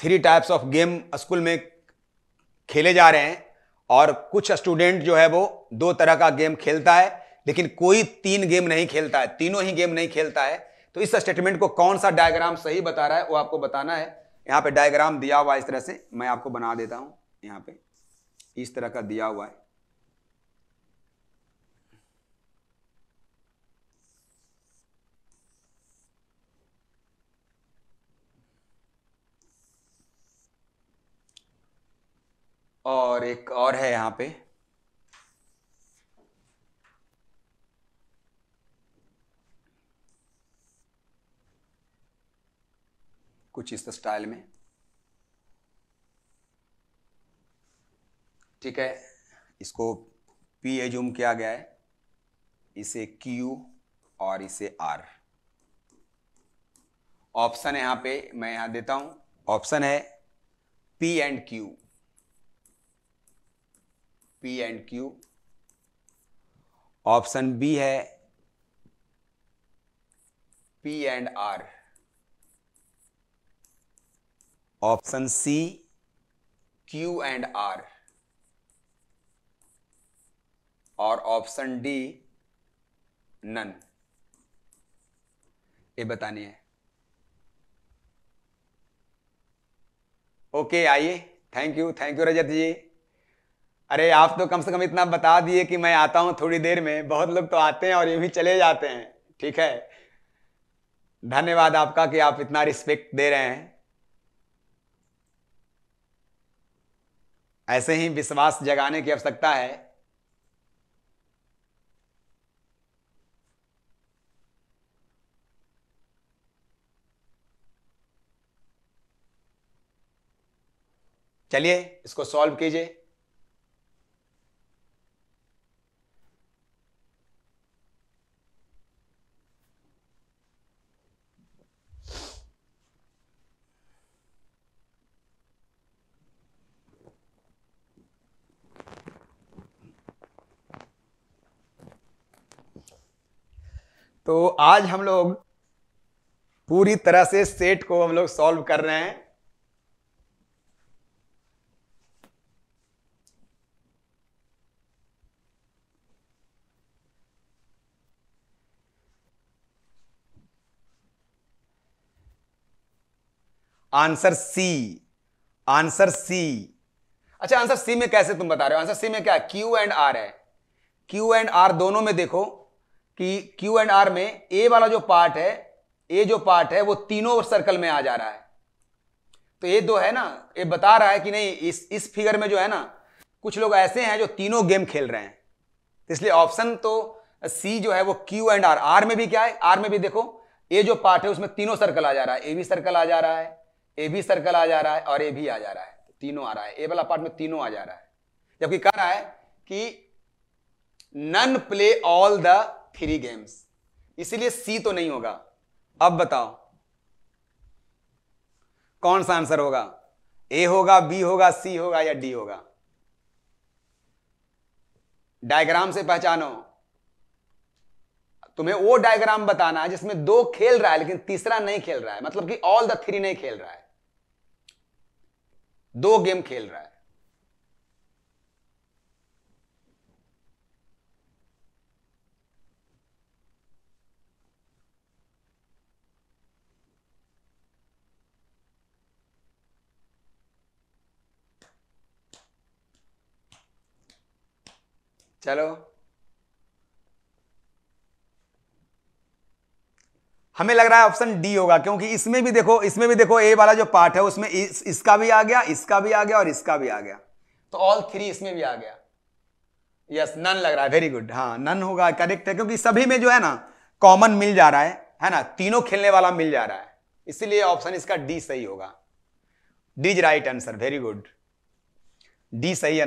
three types of game school में खेले जा रहे हैं और कुछ स्टूडेंट जो है वो दो तरह का गेम खेलता है लेकिन कोई तीन गेम नहीं खेलता है तीनों ही गेम नहीं खेलता है तो इस स्टेटमेंट को कौन सा डायग्राम सही बता रहा है वो आपको बताना है यहाँ पे डायग्राम दिया हुआ है इस तरह से मैं आपको बना देता हूँ यहाँ पे इस तरह का दिया हुआ है और एक और है यहाँ पे कुछ इस स्टाइल में ठीक है इसको पी एजूम किया गया है इसे क्यू और इसे आर ऑप्शन यहां पे मैं यहां देता हूं ऑप्शन है P and Q P and Q option B है P and R option C Q and R और ऑप्शन डी नन ये बतानी है ओके आइए thank you thank you Rajat ji अरे आप तो कम से कम इतना बता दिए कि मैं आता हूँ थोड़ी देर में बहुत लोग तो आते हैं और ये भी चले जाते हैं ठीक है धन्यवाद आपका कि आप इतना रिस्पेक्ट दे रहे हैं ऐसे ही विश्वास जगाने की आवश्यकता है चलिए इसको सॉल्व कीजिए तो आज हम लोग पूरी तरह से सेट को हम लोग सॉल्व कर रहे हैं आंसर सी आंसर सी अच्छा आंसर सी में कैसे तुम बता रहे हो आंसर सी में क्या क्यू एंड आर है क्यू एंड आर दोनों में देखो कि क्यू एंड आर में ए वाला जो पार्ट है ए जो पार्ट है वो तीनों सर्कल में आ जा रहा है तो ये दो है ना ये बता रहा है कि नहीं इस इस फिगर में जो है ना कुछ लोग ऐसे हैं जो तीनों गेम खेल रहे हैं तो इसलिए ऑप्शन तो सी जो है वो क्यू एंड आर आर में भी क्या है आर में भी देखो ए जो पार्ट है उसमें तीनों सर्कल आ जा रहा है ए भी सर्कल आ जा रहा है ए भी सर्कल आ जा रहा है और ए भी आ जा रहा है तीनों आ रहा है ए वाला पार्ट में तीनों आ जा रहा है जबकि कह रहा है कि none play all the three games इसीलिए सी तो नहीं होगा अब बताओ कौन सा आंसर होगा ए होगा बी होगा सी होगा या डी होगा डायग्राम से पहचानो तुम्हें वो डायग्राम बताना है जिसमें दो खेल रहा है लेकिन तीसरा नहीं खेल रहा है मतलब कि ऑल द थ्री नहीं खेल रहा है दो गेम खेल रहा है चलो हमें लग रहा है ऑप्शन डी होगा क्योंकि इसमें भी देखो इसमें भी देखो ए वाला जो पार्ट है उसमें इस, इसका भी आ गया इसका भी आ गया और इसका भी आ गया तो ऑल थ्री इसमें भी आ गया यस yes, नन लग रहा है वेरी गुड हाँ नन होगा करेक्ट है क्योंकि सभी में जो है ना कॉमन मिल जा रहा है है ना तीनों खेलने वाला मिल जा रहा है इसीलिए ऑप्शन इसका डी सही होगा D is right answer very good D सही